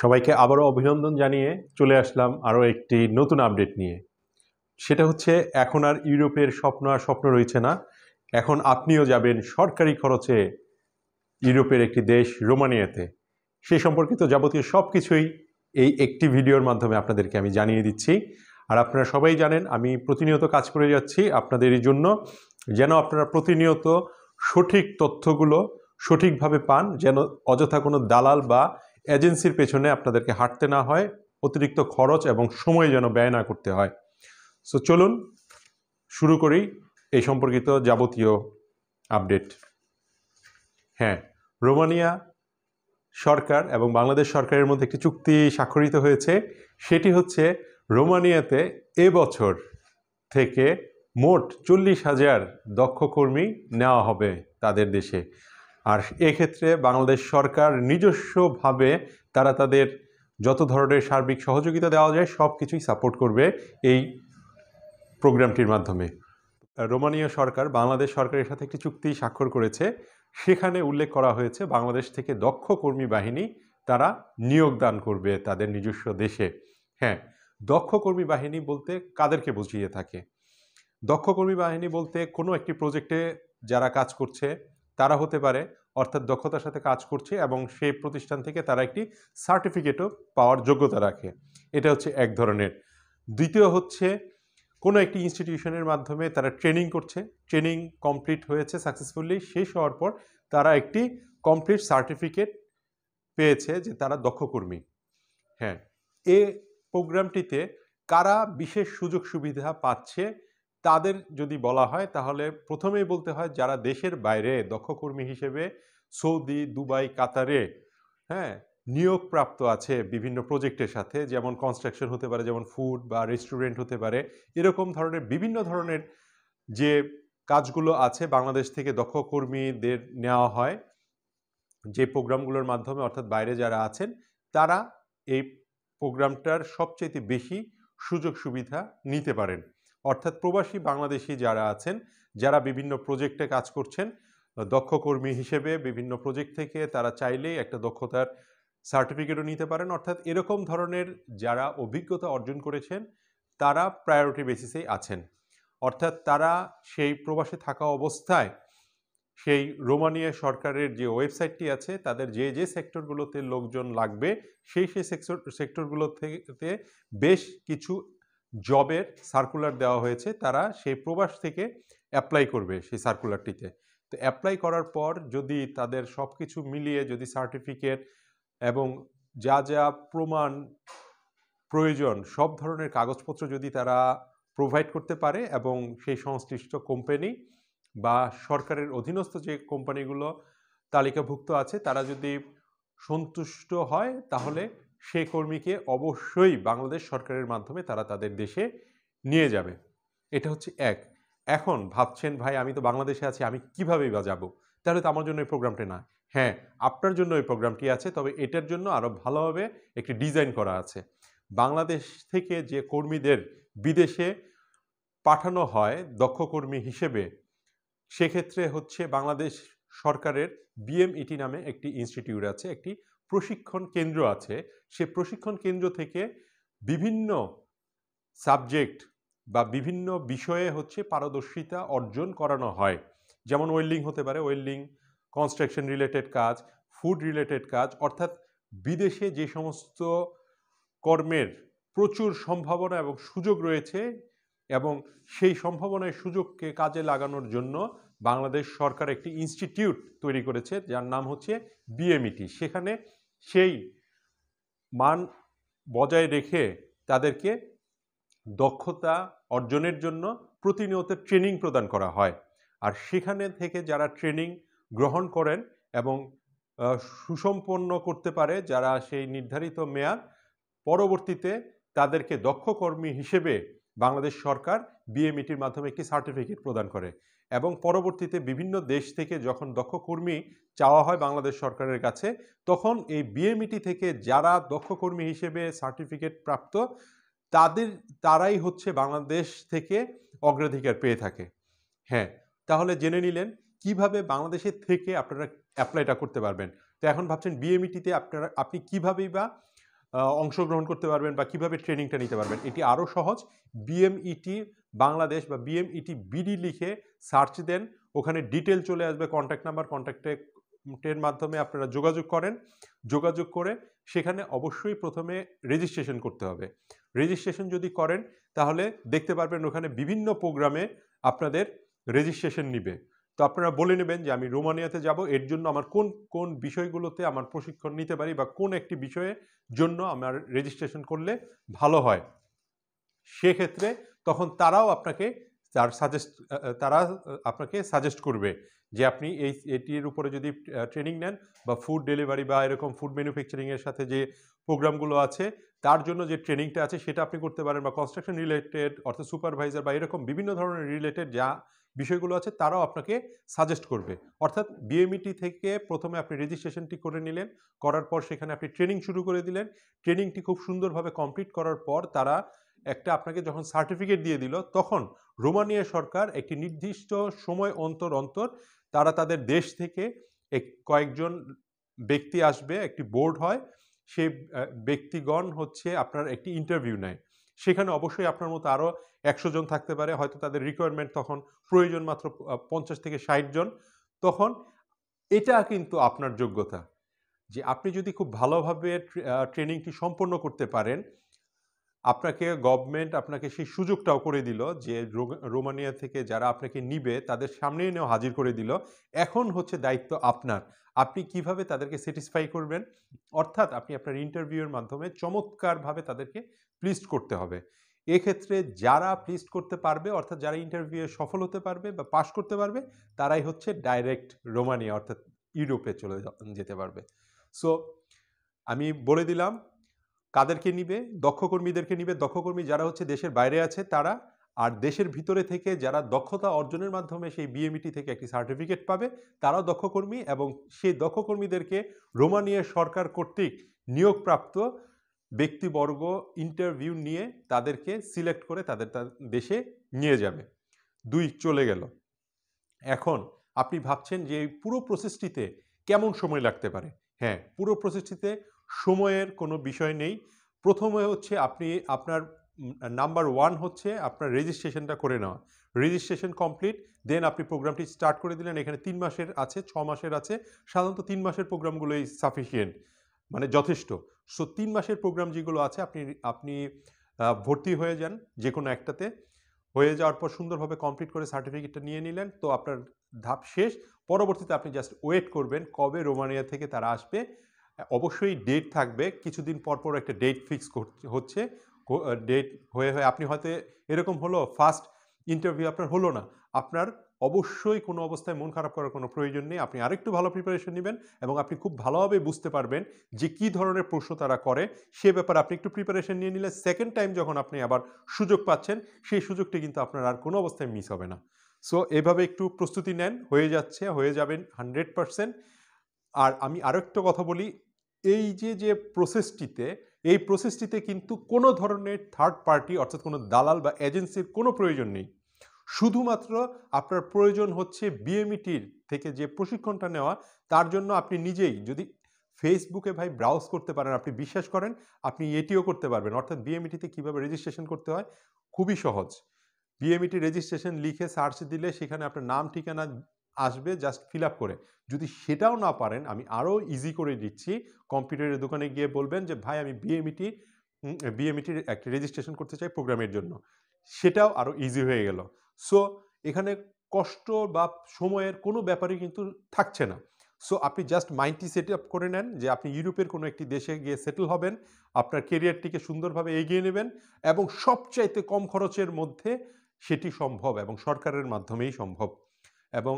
সবাইকে আবারও অভিনন্দন জানিয়ে চলে আসলাম আরও একটি নতুন আপডেট নিয়ে সেটা হচ্ছে এখন আর ইউরোপের স্বপ্ন আর স্বপ্ন রয়েছে না এখন আপনিও যাবেন সরকারি খরচে ইউরোপের একটি দেশ রোমানিয়াতে সেই সম্পর্কিত যাবতীয় সব কিছুই এই একটি ভিডিওর মাধ্যমে আপনাদেরকে আমি জানিয়ে দিচ্ছি আর আপনারা সবাই জানেন আমি প্রতিনিয়ত কাজ করে যাচ্ছি আপনাদেরই জন্য যেন আপনারা প্রতিনিয়ত সঠিক তথ্যগুলো সঠিকভাবে পান যেন অযথা কোনো দালাল বা এজেন্সির পেছনে আপনাদেরকে হাঁটতে না হয় অতিরিক্ত খরচ এবং সময় যেন ব্যয় না করতে হয় সো চলুন শুরু করি এই সম্পর্কিত যাবতীয় আপডেট হ্যাঁ রোমানিয়া সরকার এবং বাংলাদেশ সরকারের মধ্যে একটি চুক্তি স্বাক্ষরিত হয়েছে সেটি হচ্ছে রোমানিয়াতে এবছর থেকে মোট চল্লিশ হাজার দক্ষ কর্মী নেওয়া হবে তাদের দেশে আর এক্ষেত্রে বাংলাদেশ সরকার নিজস্বভাবে তারা তাদের যত ধরনের সার্বিক সহযোগিতা দেওয়া যায় সব কিছুই সাপোর্ট করবে এই প্রোগ্রামটির মাধ্যমে রোমানীয় সরকার বাংলাদেশ সরকারের সাথে একটি চুক্তি স্বাক্ষর করেছে সেখানে উল্লেখ করা হয়েছে বাংলাদেশ থেকে দক্ষ কর্মী বাহিনী তারা নিয়োগদান করবে তাদের নিজস্ব দেশে হ্যাঁ দক্ষ কর্মী বাহিনী বলতে কাদেরকে বুঝিয়ে থাকে দক্ষ কর্মী বাহিনী বলতে কোনো একটি প্রজেক্টে যারা কাজ করছে তারা হতে পারে অর্থাৎ দক্ষতার সাথে কাজ করছে এবং সেই প্রতিষ্ঠান থেকে তারা একটি সার্টিফিকেটও পাওয়ার যোগ্যতা রাখে এটা হচ্ছে এক ধরনের দ্বিতীয় হচ্ছে কোনো একটি ইনস্টিটিউশনের মাধ্যমে তারা ট্রেনিং করছে ট্রেনিং কমপ্লিট হয়েছে সাকসেসফুলি শেষ হওয়ার পর তারা একটি কমপ্লিট সার্টিফিকেট পেয়েছে যে তারা দক্ষ কর্মী হ্যাঁ এ প্রোগ্রামটিতে কারা বিশেষ সুযোগ সুবিধা পাচ্ছে তাদের যদি বলা হয় তাহলে প্রথমেই বলতে হয় যারা দেশের বাইরে দক্ষ কর্মী হিসেবে সৌদি দুবাই কাতারে হ্যাঁ নিয়োগপ্রাপ্ত আছে বিভিন্ন প্রজেক্টের সাথে যেমন কনস্ট্রাকশন হতে পারে যেমন ফুড বা রেস্টুরেন্ট হতে পারে এরকম ধরনের বিভিন্ন ধরনের যে কাজগুলো আছে বাংলাদেশ থেকে দক্ষ কর্মীদের নেওয়া হয় যে প্রোগ্রামগুলোর মাধ্যমে অর্থাৎ বাইরে যারা আছেন তারা এই প্রোগ্রামটার সবচেয়ে বেশি সুযোগ সুবিধা নিতে পারেন অর্থাৎ প্রবাসী বাংলাদেশি যারা আছেন যারা বিভিন্ন প্রজেক্টে কাজ করছেন দক্ষ কর্মী হিসেবে বিভিন্ন প্রজেক্ট থেকে তারা চাইলেই একটা দক্ষতার সার্টিফিকেটও নিতে পারেন অর্থাৎ এরকম ধরনের যারা অভিজ্ঞতা অর্জন করেছেন তারা প্রায়োরিটি বেসিসেই আছেন অর্থাৎ তারা সেই প্রবাসে থাকা অবস্থায় সেই রোমানিয়া সরকারের যে ওয়েবসাইটটি আছে তাদের যে যে সেক্টরগুলোতে লোকজন লাগবে সেই সেই সেক্টর সেক্টরগুলো থেকে বেশ কিছু জবের সার্কুলার দেওয়া হয়েছে তারা সেই প্রবাস থেকে অ্যাপ্লাই করবে সেই সার্কুলারটিতে তো অ্যাপ্লাই করার পর যদি তাদের সব কিছু মিলিয়ে যদি সার্টিফিকেট এবং যা যা প্রমাণ প্রয়োজন সব ধরনের কাগজপত্র যদি তারা প্রোভাইড করতে পারে এবং সেই সংশ্লিষ্ট কোম্পানি বা সরকারের অধীনস্থ যে কোম্পানিগুলো তালিকাভুক্ত আছে তারা যদি সন্তুষ্ট হয় তাহলে সে কর্মীকে অবশ্যই বাংলাদেশ সরকারের মাধ্যমে তারা তাদের দেশে নিয়ে যাবে এটা হচ্ছে এক এখন ভাবছেন ভাই আমি তো বাংলাদেশে আছি আমি কীভাবে বা যাবো তাহলে তো আমার জন্য এই প্রোগ্রামটা না হ্যাঁ আপনার জন্য এই প্রোগ্রামটি আছে তবে এটার জন্য আরও ভালোভাবে একটি ডিজাইন করা আছে বাংলাদেশ থেকে যে কর্মীদের বিদেশে পাঠানো হয় দক্ষ কর্মী হিসেবে সেক্ষেত্রে হচ্ছে বাংলাদেশ সরকারের বিএমইটি e নামে একটি ইনস্টিটিউট আছে একটি প্রশিক্ষণ কেন্দ্র আছে সে প্রশিক্ষণ কেন্দ্র থেকে বিভিন্ন সাবজেক্ট বা বিভিন্ন বিষয়ে হচ্ছে পারদর্শিতা অর্জন করানো হয় যেমন ওয়েল্ডিং হতে পারে ওয়েল্ডিং কনস্ট্রাকশন রিলেটেড কাজ ফুড রিলেটেড কাজ অর্থাৎ বিদেশে যে সমস্ত কর্মের প্রচুর সম্ভাবনা এবং সুযোগ রয়েছে এবং সেই সম্ভাবনায় সুযোগকে কাজে লাগানোর জন্য বাংলাদেশ সরকার একটি ইনস্টিটিউট তৈরি করেছে যার নাম হচ্ছে বিএমইটি e সেখানে সেই মান বজায় রেখে তাদেরকে দক্ষতা অর্জনের জন্য প্রতিনিয়ত ট্রেনিং প্রদান করা হয় আর সেখানে থেকে যারা ট্রেনিং গ্রহণ করেন এবং সুসম্পন্ন করতে পারে যারা সেই নির্ধারিত মেয়াদ পরবর্তীতে তাদেরকে দক্ষ কর্মী হিসেবে বাংলাদেশ সরকার বিএমইটির e মাধ্যমে একটি সার্টিফিকেট প্রদান করে এবং পরবর্তীতে বিভিন্ন দেশ থেকে যখন দক্ষ কর্মী চাওয়া হয় বাংলাদেশ সরকারের কাছে তখন এই বিএমইটি e থেকে যারা দক্ষ কর্মী হিসেবে সার্টিফিকেট প্রাপ্ত তাদের তারাই হচ্ছে বাংলাদেশ থেকে অগ্রাধিকার পেয়ে থাকে হ্যাঁ তাহলে জেনে নিলেন কিভাবে বাংলাদেশের থেকে আপনারা অ্যাপ্লাইটা করতে পারবেন তো এখন ভাবছেন বিএমইটিতে e আপনারা আপনি কীভাবেই বা অংশগ্রহণ করতে পারবেন বা কিভাবে ট্রেনিংটা নিতে পারবেন এটি আরও সহজ বিএমইটি বাংলাদেশ বা বিএমইটি বিডি e লিখে সার্চ দেন ওখানে ডিটেল চলে আসবে কন্ট্যাক্ট নাম্বার কন্ট্যাক্টের মাধ্যমে আপনারা যোগাযোগ করেন যোগাযোগ করে সেখানে অবশ্যই প্রথমে রেজিস্ট্রেশন করতে হবে রেজিস্ট্রেশন যদি করেন তাহলে দেখতে পারবেন ওখানে বিভিন্ন প্রোগ্রামে আপনাদের রেজিস্ট্রেশন নিবে তো আপনারা বলে নেবেন যে আমি রোমানিয়াতে যাব এর জন্য আমার কোন কোন বিষয়গুলোতে আমার প্রশিক্ষণ নিতে পারি বা কোন একটি বিষয়ের জন্য আমার রেজিস্ট্রেশন করলে ভালো হয় সেক্ষেত্রে তখন তারাও আপনাকে তার সাজেস্ট তারা আপনাকে সাজেস্ট করবে যে আপনি এই এটির উপরে যদি ট্রেনিং নেন বা ফুড ডেলিভারি বা এরকম ফুড ম্যানুফ্যাকচারিংয়ের সাথে যে প্রোগ্রামগুলো আছে তার জন্য যে ট্রেনিংটা আছে সেটা আপনি করতে পারেন বা কনস্ট্রাকশন রিলেটেড অর্থাৎ সুপারভাইজার বা এরকম বিভিন্ন ধরনের রিলেটেড যা বিষয়গুলো আছে তারাও আপনাকে সাজেস্ট করবে অর্থাৎ বিএমইটি e থেকে প্রথমে আপনি রেজিস্ট্রেশনটি করে নিলেন করার পর সেখানে আপনি ট্রেনিং শুরু করে দিলেন ট্রেনিংটি খুব সুন্দরভাবে কমপ্লিট করার পর তারা একটা আপনাকে যখন সার্টিফিকেট দিয়ে দিল তখন রোমানিয়া সরকার একটি নির্দিষ্ট সময় অন্তর অন্তর তারা তাদের দেশ থেকে এক কয়েকজন ব্যক্তি আসবে একটি বোর্ড হয় সেই ব্যক্তিগণ হচ্ছে আপনার একটি ইন্টারভিউ নেয় সেখানে অবশ্যই আপনার মতো আরও একশো জন থাকতে পারে হয়তো তাদের রিকোয়ারমেন্ট তখন প্রয়োজন মাত্র পঞ্চাশ থেকে ষাট জন তখন এটা কিন্তু আপনার যোগ্যতা যে আপনি যদি খুব ভালোভাবে ট্রেনিংটি সম্পন্ন করতে পারেন আপনাকে গভর্নমেন্ট আপনাকে সেই সুযোগটাও করে দিল যে রোমানিয়া থেকে যারা আপনাকে নিবে তাদের সামনে এনেও হাজির করে দিল এখন হচ্ছে দায়িত্ব আপনার আপনি কিভাবে তাদেরকে স্যাটিসফাই করবেন অর্থাৎ আপনি আপনার ইন্টারভিউয়ের মাধ্যমে চমৎকারভাবে তাদেরকে প্লিস্ট করতে হবে এক্ষেত্রে যারা প্লিস্ট করতে পারবে অর্থাৎ যারা ইন্টারভিউয়ে সফল হতে পারবে বা পাশ করতে পারবে তারাই হচ্ছে ডাইরেক্ট রোমানিয়া অর্থাৎ ইউরোপে চলে যেতে পারবে সো আমি বলে দিলাম কাদেরকে নিবে দক্ষ কর্মীদেরকে নিবে দক্ষ কর্মী যারা হচ্ছে দেশের বাইরে আছে তারা আর দেশের ভিতরে থেকে যারা দক্ষতা অর্জনের মাধ্যমে সেই বিএমইটি e থেকে একটি সার্টিফিকেট পাবে তারাও দক্ষকর্মী এবং সেই দক্ষকর্মীদেরকে রোমানিয়া সরকার কর্তৃক নিয়োগপ্রাপ্ত ব্যক্তিবর্গ ইন্টারভিউ নিয়ে তাদেরকে সিলেক্ট করে তাদের দেশে নিয়ে যাবে দুই চলে গেল এখন আপনি ভাবছেন যে পুরো প্রসেসটিতে কেমন সময় লাগতে পারে হ্যাঁ পুরো প্রসেসটিতে সময়ের কোনো বিষয় নেই প্রথমে হচ্ছে আপনি আপনার নাম্বার ওয়ান হচ্ছে আপনার রেজিস্ট্রেশনটা করে নেওয়া রেজিস্ট্রেশন কমপ্লিট দেন আপনি প্রোগ্রামটি স্টার্ট করে দিলেন এখানে তিন মাসের আছে ছ মাসের আছে সাধারণত তিন মাসের প্রোগ্রামগুলোই সাফিসিয়েন্ট মানে যথেষ্ট সো তিন মাসের প্রোগ্রাম যেগুলো আছে আপনি আপনি ভর্তি হয়ে যান যে কোনো একটাতে হয়ে যাওয়ার পর সুন্দরভাবে কমপ্লিট করে সার্টিফিকেটটা নিয়ে নিলেন তো আপনার ধাপ শেষ পরবর্তীতে আপনি জাস্ট ওয়েট করবেন কবে রোমানিয়া থেকে তারা আসবে হ্যাঁ, অবশ্যই ডেট থাকবে কিছুদিন পর পর একটা ডেট ফিক্স হচ্ছে ডেট হয়ে হয়ে আপনি হয়তো এরকম হলো ফার্স্ট ইন্টারভিউ আপনার হলো না আপনার অবশ্যই কোনো অবস্থায় মন খারাপ করার কোনো প্রয়োজন নেই আপনি আরেকটু ভালো প্রিপারেশন নেবেন এবং আপনি খুব ভালোভাবে বুঝতে পারবেন যে কি ধরনের প্রশ্ন তারা করে সে ব্যাপারে আপনি একটু প্রিপারেশন নিয়ে নিলে সেকেন্ড টাইম যখন আপনি আবার সুযোগ পাচ্ছেন সেই সুযোগটি কিন্তু আপনার আর কোনো অবস্থায় মিস হবে না সো এভাবে একটু প্রস্তুতি নেন হয়ে যাচ্ছে হয়ে যাবেন হান্ড্রেড পারসেন্ট আর আমি আরেকটা কথা বলি এই যে যে প্রসেসটিতে এই প্রসেসটিতে কিন্তু কোনো ধরনের থার্ড পার্টি অর্থাৎ কোনো দালাল বা এজেন্সির কোনো প্রয়োজন নেই শুধুমাত্র আপনার প্রয়োজন হচ্ছে বিএমইটির e থেকে যে প্রশিক্ষণটা নেওয়া তার জন্য আপনি নিজেই যদি ফেসবুকে ভাই ব্রাউজ করতে পারেন আপনি বিশ্বাস করেন আপনি এটিও করতে পারবেন অর্থাৎ বিএমইটিতে কীভাবে রেজিস্ট্রেশন করতে হয় খুবই সহজ বিএমইটি e রেজিস্ট্রেশন লিখে সার্চ দিলে সেখানে আপনার নাম ঠিকানা আসবে জাস্ট ফিল আপ করে যদি সেটাও না পারেন আমি আরও ইজি করে দিচ্ছি কম্পিউটারের দোকানে গিয়ে বলবেন যে ভাই আমি বিএমইটি e e বিএমইটির একটা রেজিস্ট্রেশন করতে চাই প্রোগ্রামের জন্য সেটাও আরও ইজি হয়ে গেল সো এখানে কষ্ট বা সময়ের কোনো ব্যাপারই কিন্তু থাকছে না সো আপনি জাস্ট মাইন্ডটি সেট আপ করে নেন যে আপনি ইউরোপের কোনো একটি দেশে গিয়ে সেটেল হবেন আপনার কেরিয়ারটিকে সুন্দরভাবে এগিয়ে নেবেন এবং সবচাইতে কম খরচের মধ্যে সেটি সম্ভব এবং সরকারের মাধ্যমেই সম্ভব এবং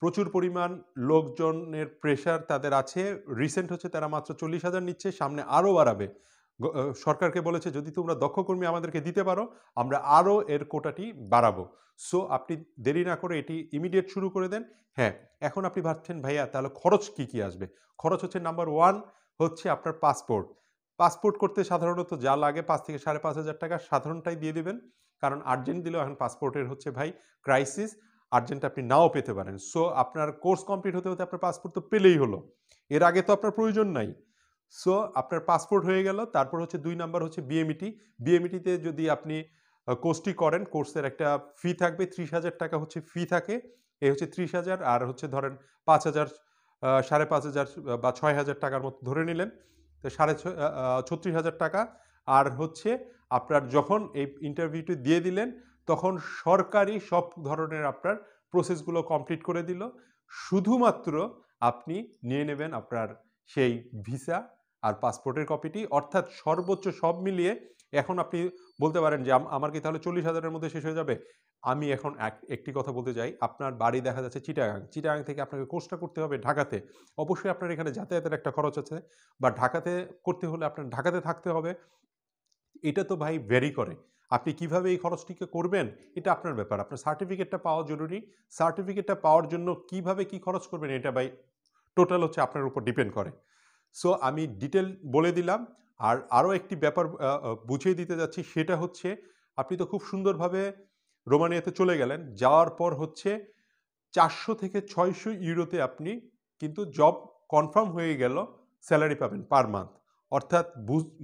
প্রচুর পরিমাণ লোকজনের প্রেশার তাদের আছে রিসেন্ট হচ্ছে তারা মাত্র চল্লিশ হাজার নিচ্ছে সামনে আরও বাড়াবে সরকারকে বলেছে যদি তোমরা দক্ষ কর্মী আমাদেরকে দিতে পারো আমরা আরও এর কোটাটি বাড়াবো সো আপনি দেরি না করে এটি ইমিডিয়েট শুরু করে দেন হ্যাঁ এখন আপনি ভাবছেন ভাইয়া তাহলে খরচ কি কি আসবে খরচ হচ্ছে নাম্বার ওয়ান হচ্ছে আপনার পাসপোর্ট পাসপোর্ট করতে সাধারণত যা লাগে পাঁচ থেকে সাড়ে পাঁচ হাজার টাকা সাধারণটাই দিয়ে দেবেন কারণ আর্জেন্ট দিলেও এখন পাসপোর্টের হচ্ছে ভাই ক্রাইসিস আর্জেন্ট আপনি নাও পেতে পারেন সো আপনার কোর্স কমপ্লিট হতে হতে আপনার পাসপোর্ট তো পেলেই হলো এর আগে তো আপনার প্রয়োজন নাই সো আপনার পাসপোর্ট হয়ে গেল তারপর হচ্ছে দুই নাম্বার হচ্ছে বিএমইটি বিএমইটিতে e e যদি আপনি কোর্সটি করেন কোর্সের একটা ফি থাকবে ত্রিশ হাজার টাকা হচ্ছে ফি থাকে এ হচ্ছে ত্রিশ হাজার আর হচ্ছে ধরেন পাঁচ হাজার সাড়ে পাঁচ হাজার বা ছয় হাজার টাকার মতো ধরে নিলেন তো সাড়ে ছত্রিশ হাজার টাকা আর হচ্ছে আপনার যখন এই ইন্টারভিউটি দিয়ে দিলেন তখন সরকারি সব ধরনের আপনার প্রসেসগুলো কমপ্লিট করে দিল শুধুমাত্র আপনি নিয়ে নেবেন আপনার সেই ভিসা আর পাসপোর্টের কপিটি অর্থাৎ সর্বোচ্চ সব মিলিয়ে এখন আপনি বলতে পারেন যে আমার কি তাহলে চল্লিশ হাজারের মধ্যে শেষ হয়ে যাবে আমি এখন এক একটি কথা বলতে চাই আপনার বাড়ি দেখা যাচ্ছে চিটাগাং চিটাগাং থেকে আপনাকে কোর্সটা করতে হবে ঢাকাতে অবশ্যই আপনার এখানে যাতায়াতের একটা খরচ আছে বা ঢাকাতে করতে হলে আপনার ঢাকাতে থাকতে হবে এটা তো ভাই ভ্যারি করে আপনি কিভাবে এই খরচটিকে করবেন এটা আপনার ব্যাপার আপনার সার্টিফিকেটটা পাওয়া জরুরি সার্টিফিকেটটা পাওয়ার জন্য কিভাবে কি খরচ করবেন এটা বাই টোটাল হচ্ছে আপনার উপর ডিপেন্ড করে সো আমি ডিটেল বলে দিলাম আর আরও একটি ব্যাপার বুঝিয়ে দিতে যাচ্ছি সেটা হচ্ছে আপনি তো খুব সুন্দরভাবে রোমানিয়াতে চলে গেলেন যাওয়ার পর হচ্ছে চারশো থেকে ছয়শো ইউরোতে আপনি কিন্তু জব কনফার্ম হয়ে গেল স্যালারি পাবেন পার মান্থ অর্থাৎ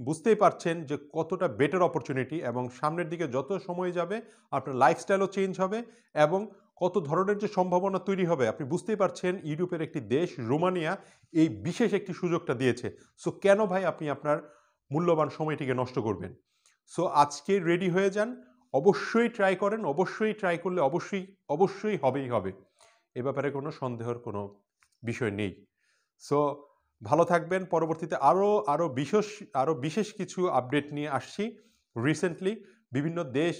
বুঝতেই পারছেন যে কতটা বেটার অপরচুনিটি এবং সামনের দিকে যত সময় যাবে আপনার লাইফস্টাইলও চেঞ্জ হবে এবং কত ধরনের যে সম্ভাবনা তৈরি হবে আপনি বুঝতেই পারছেন ইউরোপের একটি দেশ রোমানিয়া এই বিশেষ একটি সুযোগটা দিয়েছে সো কেন ভাই আপনি আপনার মূল্যবান সময়টিকে নষ্ট করবেন সো আজকে রেডি হয়ে যান অবশ্যই ট্রাই করেন অবশ্যই ট্রাই করলে অবশ্যই অবশ্যই হবেই হবে এ ব্যাপারে কোনো সন্দেহের কোনো বিষয় নেই সো ভালো থাকবেন পরবর্তীতে আরও আরও বিশেষ আরও বিশেষ কিছু আপডেট নিয়ে আসছি রিসেন্টলি বিভিন্ন দেশ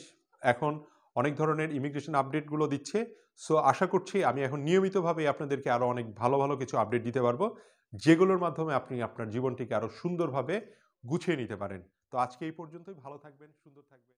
এখন অনেক ধরনের ইমিগ্রেশন আপডেটগুলো দিচ্ছে সো আশা করছি আমি এখন নিয়মিতভাবে আপনাদেরকে আরও অনেক ভালো ভালো কিছু আপডেট দিতে পারবো যেগুলোর মাধ্যমে আপনি আপনার জীবনটিকে আরও সুন্দরভাবে গুছিয়ে নিতে পারেন তো আজকে এই পর্যন্তই ভালো থাকবেন সুন্দর থাকবেন